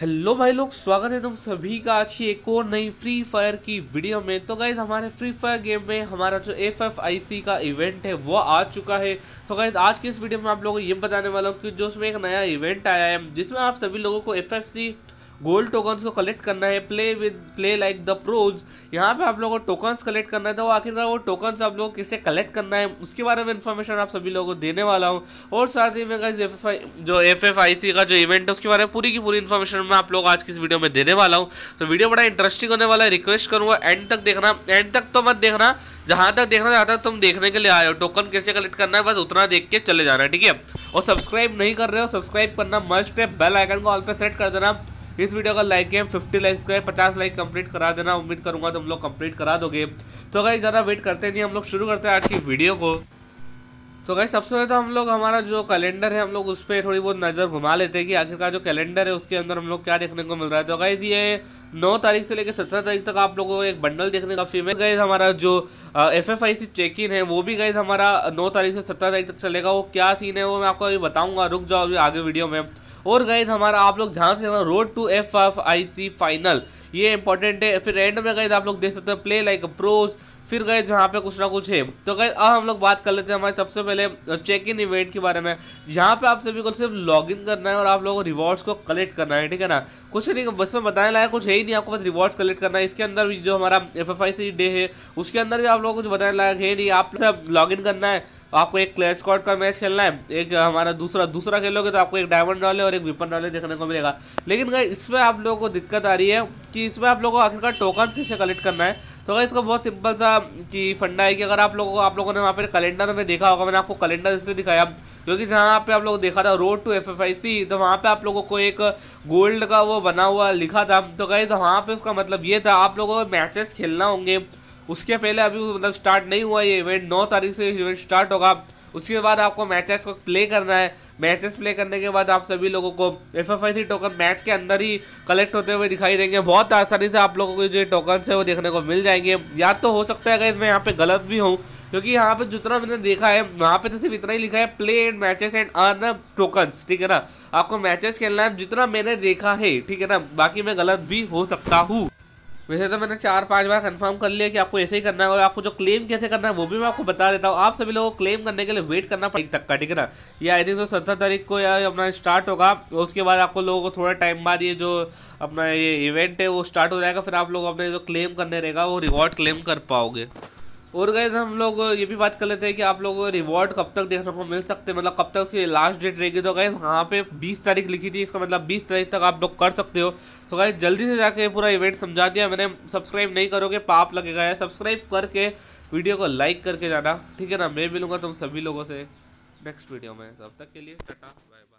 hello भाई लोग स्वागत है तुम सभी का आज की एक और नई फ्री फायर की वीडियो में तो गाइज हमारे फ्री फायर गेम में हमारा जो एफ एफ आई सी का इवेंट है वो आ चुका है तो गाइज आज की इस वीडियो में आप लोगों को ये बताने वाला हूँ कि जो उसमें एक नया इवेंट आया है जिसमें आप सभी लोगों को F F C gold tokens को कलेक्ट करना है play with play like the pros यहाँ पे आप लोगों को टोकन्स कलेक्ट करना है तो आखिरकार वो टोकन्स आप लोगों को किसे कलेक्ट करना है उसके बारे में इन्फॉर्मेशन आप सभी लोगों को देने वाला हूँ और साथ ही मैं में एफ जो एफ का जो इवेंट है उसके बारे में पूरी की पूरी इन्फॉर्मेशन मैं आप लोग आज की इस वीडियो में देने वाला हूँ तो वीडियो बड़ा इंटरेस्टिंग होने वाला है रिक्वेस्ट करूँगा एंड तक देखना एंड तक तो मत देखना जहाँ तक देखना चाहता तुम देखने के लिए आए हो टोकन कैसे कलेक्ट करना है बस उतना देख के चले जाना है ठीक है और सब्सक्राइब नहीं कर रहे हो सब्सक्राइब करना मस्ट है बेल आइकन को ऑल पे सेट कर देना इस वीडियो का लाइक है फिफ्टी लाइक का पचास लाइक कंप्लीट करा देना उम्मीद करूँगा तुम लोग कंप्लीट करा दोगे तो अगर ज़्यादा वेट करते नहीं हम लोग शुरू करते हैं आज की वीडियो को तो गई सबसे पहले तो हम लोग हमारा जो कैलेंडर है हम लोग उस पर थोड़ी बहुत नज़र घुमा लेते हैं कि आखिरकार जो कैलेंडर है उसके अंदर हम लोग क्या देखने को मिल रहा है तो गाइज ये नौ तारीख से लेकर सत्रह तारीख तक आप लोगों को एक बंडल देखने का फीमेल गाइज हमारा जो F F I C check in है वो भी गाइज हमारा नौ तारीख से सत्रह तारीख तक चलेगा वो क्या सीन है वो मैं आपको अभी बताऊँगा रुक जाओ अभी आगे वीडियो में और गए हमारा आप लोग ध्यान से road to F F I C final ये इंपॉर्टेंट है फिर एंड में गए आप लोग देख सकते हो प्ले लाइक प्रोज फिर गए जहाँ पे कुछ ना कुछ है तो गए अब हम लोग बात कर लेते हैं हमारे सबसे पहले चेक इन इवेंट के बारे में यहाँ पे आप सभी को सिर्फ लॉग इन करना है और आप लोगों को रिवॉर्ड्स को कलेक्ट करना है ठीक है ना कुछ नहीं बस में बताने लायक कुछ है ही नहीं आपको बस रिवॉर्ड्स कलेक्ट करना है इसके अंदर भी जो हमारा F F I C day है उसके अंदर भी आप लोगों को कुछ बताने लायक है नहीं आप सब लॉग इन करना है आपको एक क्लैश स्कॉट का मैच खेलना है एक हमारा दूसरा दूसरा खेलोगे तो आपको एक डायमंड नॉले और एक विपन नॉले देखने को मिलेगा लेकिन इसमें आप लोगों को दिक्कत आ रही है कि इसमें आप लोगों को आखिरकार टोकन किससे कलेक्ट करना है तो इसका बहुत सिंपल सा कि फंडा है कि अगर आप लोगों को आप लोगों ने वहाँ पर कैलेंडर में देखा होगा मैंने आपको कैलेंडर इसलिए दिखाया क्योंकि जहाँ पे आप लोग देखा था road to F F I C तो वहाँ पे आप लोगों को एक गोल्ड का वो बना हुआ लिखा था तो कहीं वहाँ पे उसका मतलब ये था आप लोगों को मैचेस खेलना होंगे उसके पहले अभी मतलब स्टार्ट नहीं हुआ ये इवेंट नौ तारीख से इवेंट स्टार्ट होगा उसके बाद आपको मैचेस को प्ले करना है मैचेस प्ले करने के बाद आप सभी लोगों को F F I C token match के अंदर ही कलेक्ट होते हुए दिखाई देंगे बहुत आसानी से आप लोगों को जो टोकन है वो देखने को मिल जाएंगे याद तो हो सकता है अगर इसमें यहाँ पे गलत भी हूँ क्योंकि यहाँ पे जितना मैंने देखा है वहाँ पे तो सिर्फ इतना ही लिखा है play and matches and earn tokens ठीक है ना आपको मैचेस खेलना है जितना मैंने देखा है ठीक है ना बाकी मैं गलत भी हो सकता हूँ वैसे तो मैंने चार पांच बार कंफर्म कर लिया कि आपको ऐसे ही करना है और आपको जो क्लेम कैसे करना है वो भी मैं आपको बता देता हूँ आप सभी लोगों को क्लेम करने के लिए वेट करना पड़ेगा तक का ठीक है ना ये आई थिंक सत्रह तारीख को या अपना स्टार्ट होगा उसके बाद आपको लोगों को थोड़ा टाइम बाद ये जो अपना ये इवेंट है वो स्टार्ट हो जाएगा फिर आप लोग अपने जो क्लेम करने रहेगा वो रिवॉर्ड क्लेम कर पाओगे और गए हम लोग ये भी बात कर लेते हैं कि आप लोगों को रिवॉर्ड कब तक देखने को मिल सकते हैं मतलब कब तक उसकी लास्ट डेट रहेगी तो गए वहाँ पे 20 तारीख लिखी थी इसका मतलब 20 तारीख तक आप लोग कर सकते हो तो गैज जल्दी से जाके पूरा इवेंट समझा दिया मैंने सब्सक्राइब नहीं करोगे पाप लगेगा या सब्सक्राइब करके वीडियो को लाइक करके जाना ठीक है ना मैं मिलूँगा तुम सभी लोगों से नेक्स्ट वीडियो में तब तक के लिए टाटा बाय